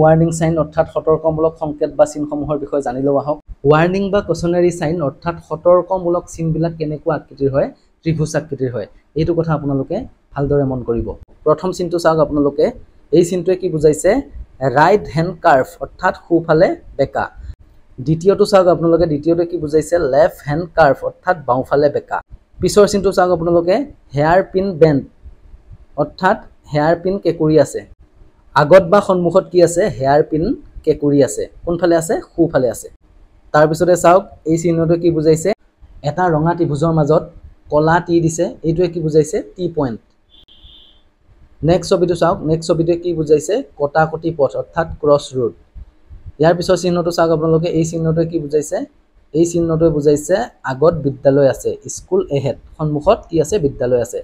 warning sign অৰ্থাৎ সতৰ্কমূলক সংকেত বা চিনসমূহৰ বিষয়ে জানি লওঁ আহক ৱাৰ্নিং বা কচনাৰী চাইন অৰ্থাৎ সতৰ্কমূলক চিনবিলাক কেনেকুৱা আকৃতিৰ হয় ত্ৰিভুজ আকৃতিৰ হয় এইটো কথা আপোনালোকে ভালদৰে মন কৰিব প্ৰথম চিনটো চাওক আপোনালোকে এই চিনটোৱে কি বুজাইছে ৰাইট হেণ্ড কাৰ্ভ অৰ্থাৎ সুফালে বেকা দ্বিতীয়টো চাওক আপোনালোকে দ্বিতীয়টোৱে কি বুজাইছে লেফ্ট হেণ্ড কাৰ্ভ অৰ্থাৎ বাওঁফালে বেকা পিছৰ চিনটো চাওক আপোনালোকে হেয়াৰ পিন বেণ্ড অৰ্থাৎ হেয়াৰ পিন কেঁকুৰি আছে আগত বা সন্মুখত কি আছে হেয়াৰ পিন কেঁকুৰি আছে কোনফালে আছে সোঁফালে আছে তাৰপিছতে চাওক এই চিহ্নটোৱে কি বুজাইছে এটা ৰঙা ত্ৰিভুজৰ মাজত কলা টি দিছে এইটোৱে কি বুজাইছে টি পইণ্ট নেক্সট ছবিটো চাওক নেক্সট ছবিটোৱে কি বুজাইছে কটা কটি পথ অৰ্থাৎ ক্ৰছ ৰোড ইয়াৰ পিছৰ চিহ্নটো চাওক আপোনালোকে এই চিহ্নটোৱে কি বুজাইছে এই চিহ্নটোৱে বুজাইছে আগত বিদ্যালয় আছে স্কুল এহেড সন্মুখত কি আছে বিদ্যালয় আছে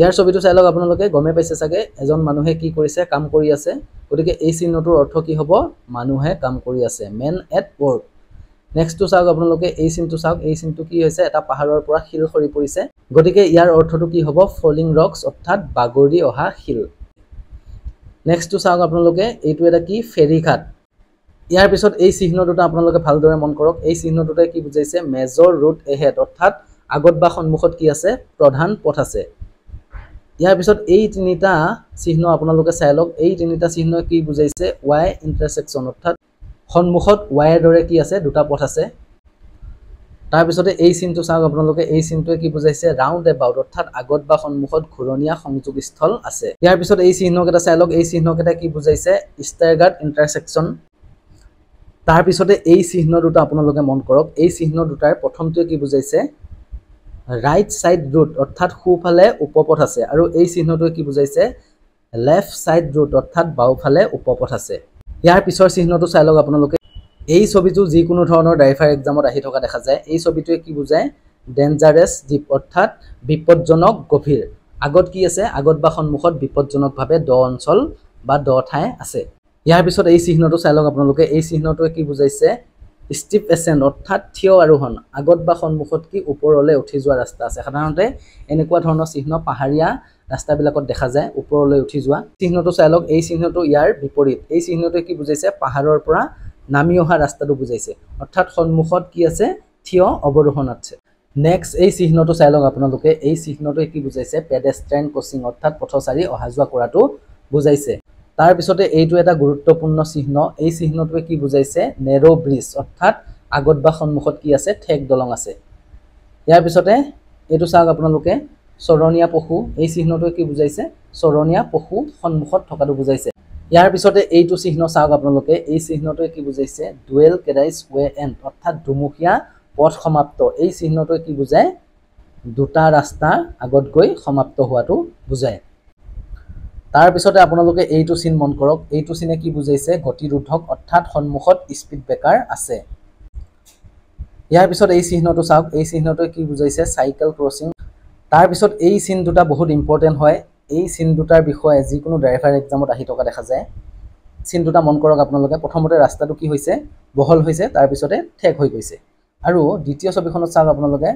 ইয়াৰ ছবিটো চাই লওক আপোনালোকে গমেই পাইছে চাগে এজন মানুহে কি কৰিছে কাম কৰি আছে গতিকে এই চিহ্নটোৰ অৰ্থ কি হ'ব মানুহে কাম কৰি আছে মেন এট ৱৰ্ক নেক্সটটো চাওক আপোনালোকে এই চিনটো চাওক এই চিনটো কি হৈছে এটা পাহাৰৰ পৰা শিল সৰি পৰিছে গতিকে ইয়াৰ অৰ্থটো কি হ'ব ফলিং ৰক্স অৰ্থাৎ বাগৰি অহা শিল নেক্সটটো চাওক আপোনালোকে এইটো এটা কি ফেৰীঘাট ইয়াৰ পিছত এই চিহ্ন দুটা আপোনালোকে ভালদৰে মন কৰক এই চিহ্ন দুটাই কি বুজাইছে মেজৰ ৰুট এহেড অৰ্থাৎ আগত বা সন্মুখত কি আছে প্ৰধান পথ আছে ইয়াৰ পিছত এই তিনিটা চিহ্ন আপোনালোকে চাই লওক এই তিনিটা চিহ্নই কি বুজাইছে ৱাই ইণ্টাৰচেকশ্যন অৰ্থাৎ সন্মুখত ৱাইৰ দৰে কি আছে দুটা পথ আছে তাৰপিছতে এই চিনটো চাওক আপোনালোকে এই চিনটোৱে কি বুজাইছে ৰাউণ্ড এবাউট অৰ্থাৎ আগত বা সন্মুখত ঘূৰণীয়া সংযোগস্থল আছে ইয়াৰ পিছত এই চিহ্নকেইটা চাই লওক এই চিহ্নকেইটাই কি বুজাইছে ষ্টাৰগাৰ্ড ইণ্টাৰচেকশ্যন তাৰপিছতে এই চিহ্ন দুটা আপোনালোকে মন কৰক এই চিহ্ন দুটাৰ প্ৰথমটোৱে কি বুজাইছে ৰাইট ছাইড ৰুট অৰ্থাৎ সোঁফালে উপপথ আছে আৰু এই চিহ্নটোৱে কি বুজাইছে লেফ্ট ছাইড ৰুট অৰ্থাৎ বাওঁফালে উপপথ আছে ইয়াৰ পিছৰ চিহ্নটো চাই লওক আপোনালোকে এই ছবিটো যিকোনো ধৰণৰ ড্ৰাইভাৰ এক্সামত আহি থকা দেখা যায় এই ছবিটোৱে কি বুজায় ডেঞ্জাৰেছ জীপ অৰ্থাৎ বিপদজনক গভীৰ আগত কি আছে আগত বা সন্মুখত বিপদজনকভাৱে দ অঞ্চল বা দ ঠাই আছে ইয়াৰ পিছত এই চিহ্নটো চাই লওক আপোনালোকে এই চিহ্নটোৱে কি বুজাইছে ষ্টিপ এচেণ্ট অৰ্থাৎ থিয় আৰোহণ আগত বা সন্মুখত কি ওপৰলৈ উঠি যোৱা ৰাস্তা আছে সাধাৰণতে এনেকুৱা ধৰণৰ চিহ্ন পাহাৰীয়া ৰাস্তাবিলাকত দেখা যায় ওপৰলৈ উঠি যোৱা চিহ্নটো চাই লওক এই চিহ্নটো ইয়াৰ বিপৰীত এই চিহ্নটোৱে কি বুজাইছে পাহাৰৰ পৰা নামি অহা ৰাস্তাটো বুজাইছে অৰ্থাৎ সন্মুখত কি আছে থিয় অৱৰোহণ আছে নেক্সট এই চিহ্নটো চাই লওক আপোনালোকে এই চিহ্নটোৱে কি বুজাইছে পেডেষ্ট্ৰেইন ক্ৰছিং অৰ্থাৎ পথচাৰী অহা যোৱা কৰাটো বুজাইছে তাৰপিছতে এইটো এটা গুৰুত্বপূৰ্ণ চিহ্ন এই চিহ্নটোৱে কি বুজাইছে নেৰ' ব্ৰিজ অৰ্থাৎ আগত বা সন্মুখত কি আছে ঠেক দলং আছে ইয়াৰ পিছতে এইটো চাওক আপোনালোকে চৰণীয়া পশু এই চিহ্নটোৱে কি বুজাইছে চৰণীয়া পশু সন্মুখত থকাটো বুজাইছে ইয়াৰ পিছতে এইটো চিহ্ন চাওক আপোনালোকে এই চিহ্নটোৱে কি বুজাইছে ডুৱেল কেডাইজ ৱে এণ্ড অৰ্থাৎ দুমুখীয়া পথ সমাপ্ত এই চিহ্নটোৱে কি বুজায় দুটা ৰাস্তাৰ আগত গৈ সমাপ্ত হোৱাটো বুজায় তাৰপিছতে আপোনালোকে এইটো চিন মন কৰক এইটো চিনে কি বুজাইছে গতিৰোধক অৰ্থাৎ সন্মুখত স্পীড ব্ৰেকাৰ আছে ইয়াৰ পিছত এই চিহ্নটো চাওক এই চিহ্নটোৱে কি বুজাইছে চাইকেল ক্ৰছিং তাৰপিছত এই চিন দুটা বহুত ইম্পৰ্টেণ্ট হয় এই চিন দুটাৰ বিষয়ে যিকোনো ড্ৰাইভাৰ এক্সামত আহি থকা দেখা যায় চিন দুটা মন কৰক আপোনালোকে প্ৰথমতে ৰাস্তাটো কি হৈছে বহল হৈছে তাৰপিছতে ঠেক হৈ গৈছে আৰু দ্বিতীয় ছবিখনত চাওক আপোনালোকে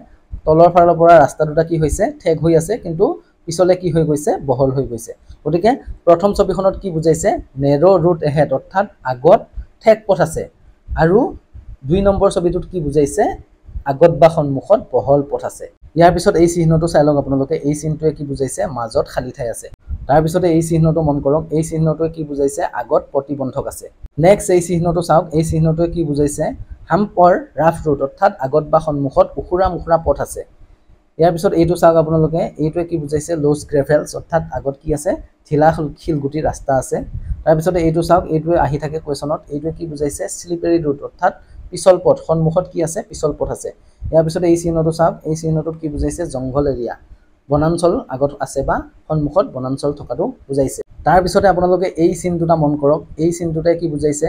তলৰ ফালৰ পৰা ৰাস্তা দুটা কি হৈছে ঠেক হৈ আছে কিন্তু পিছলে কি হৈ গৈছে বহল হৈ গৈছে গতিকে প্ৰথম ছবিখনত কি বুজাইছে নেৰ' ৰুট এহেড অৰ্থাৎ আগত ঠেক পথ আছে আৰু দুই নম্বৰ ছবিটোত কি বুজাইছে আগত বা সন্মুখত বহল পথ আছে ইয়াৰ পিছত এই চিহ্নটো চাই লওক আপোনালোকে এই চিহ্নটোৱে কি বুজাইছে মাজত খালী ঠাই আছে তাৰপিছতে এই চিহ্নটো মন কৰক এই চিহ্নটোৱে কি বুজাইছে আগত প্ৰতিবন্ধক আছে নেক্সট এই চিহ্নটো চাওক এই চিহ্নটোৱে কি বুজাইছে হাম্পৰ ৰাফ ৰুট অৰ্থাৎ আগত বা সন্মুখত উখুৰা মুখুৰা পথ আছে ইয়াৰ পিছত এইটো চাওক আপোনালোকে এইটোৱে কি বুজাইছে লোজ গ্ৰেভেলছ অৰ্থাৎ আগত কি আছে ঢিলা শিলগুটি ৰাস্তা আছে তাৰপিছতে এইটো চাওক এইটোৱে আহি থাকে কুৱেশ্যনত এইটোৱে কি বুজাইছে শ্লিপেৰী ৰুট অৰ্থাৎ পিছল পথ সন্মুখত কি আছে পিছল পথ আছে ইয়াৰ পিছত এই চিহ্নটো চাওক এই চিহ্নটোত কি বুজাইছে জংঘল এৰিয়া বনাঞ্চল আগত আছে বা সন্মুখত বনাঞ্চল থকাটো বুজাইছে তাৰপিছতে আপোনালোকে এই চিন দুটা মন কৰক এই চিন দুটাই কি বুজাইছে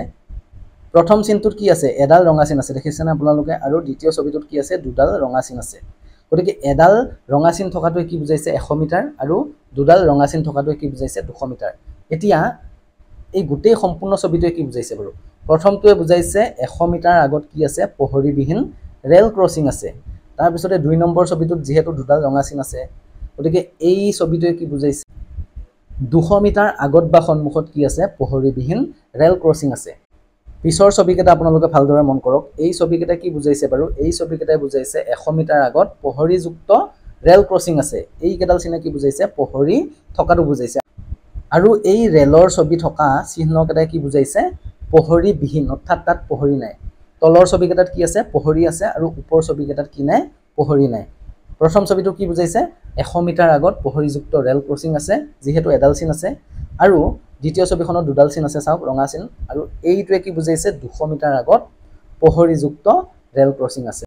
প্ৰথম চিনটোত কি আছে এডাল ৰঙা চিন আছে দেখিছেনে আপোনালোকে আৰু দ্বিতীয় ছবিটোত কি আছে দুডাল ৰঙা চিন আছে গতিকে এডাল ৰঙা চিন থকাটোৱে কি বুজাইছে এশ মিটাৰ আৰু দুডাল ৰঙা চিন থকাটোৱে কি বুজাইছে দুশ মিটাৰ এতিয়া এই গোটেই সম্পূৰ্ণ ছবিটোৱে কি বুজাইছে বাৰু প্ৰথমটোৱে বুজাইছে এশ মিটাৰ আগত কি আছে পহৰীবিহীন ৰেল ক্ৰছিং আছে তাৰপিছতে দুই নম্বৰ ছবিটোত যিহেতু দুডাল ৰঙা চিন আছে গতিকে এই ছবিটোৱে কি বুজাইছে দুশ মিটাৰ আগত বা সন্মুখত কি আছে পহৰীবিহীন ৰেল ক্ৰছিং আছে পিছৰ ছবিকেইটা আপোনালোকে ভালদৰে মন কৰক এই ছবিকেইটাই কি বুজাইছে বাৰু এই ছবিকেইটাই বুজাইছে এশ মিটাৰ আগত পহৰীযুক্ত ৰেল ক্ৰছিং আছে এইকেইডাল চিনে কি বুজাইছে পহৰী থকাটো বুজাইছে আৰু এই ৰেলৰ ছবি থকা চিহ্নকেইটাই কি বুজাইছে পহৰীবিহীন অৰ্থাৎ তাত পহৰি নাই তলৰ ছবিকেইটাত কি আছে পহৰী আছে আৰু ওপৰ ছবিকেইটাত কি নাই পহৰী নাই প্ৰথম ছবিটো কি বুজাইছে এশ মিটাৰ আগত পহৰীযুক্ত ৰেল ক্ৰছিং আছে যিহেতু এডাল চিন আছে আৰু দ্বিতীয় ছবিখনত দুডাল চিন আছে চাওক ৰঙা চিন আৰু এইটোৱে কি বুজাইছে দুশ মিটাৰ আগত পহৰিযুক্ত ৰেল ক্ৰছিং আছে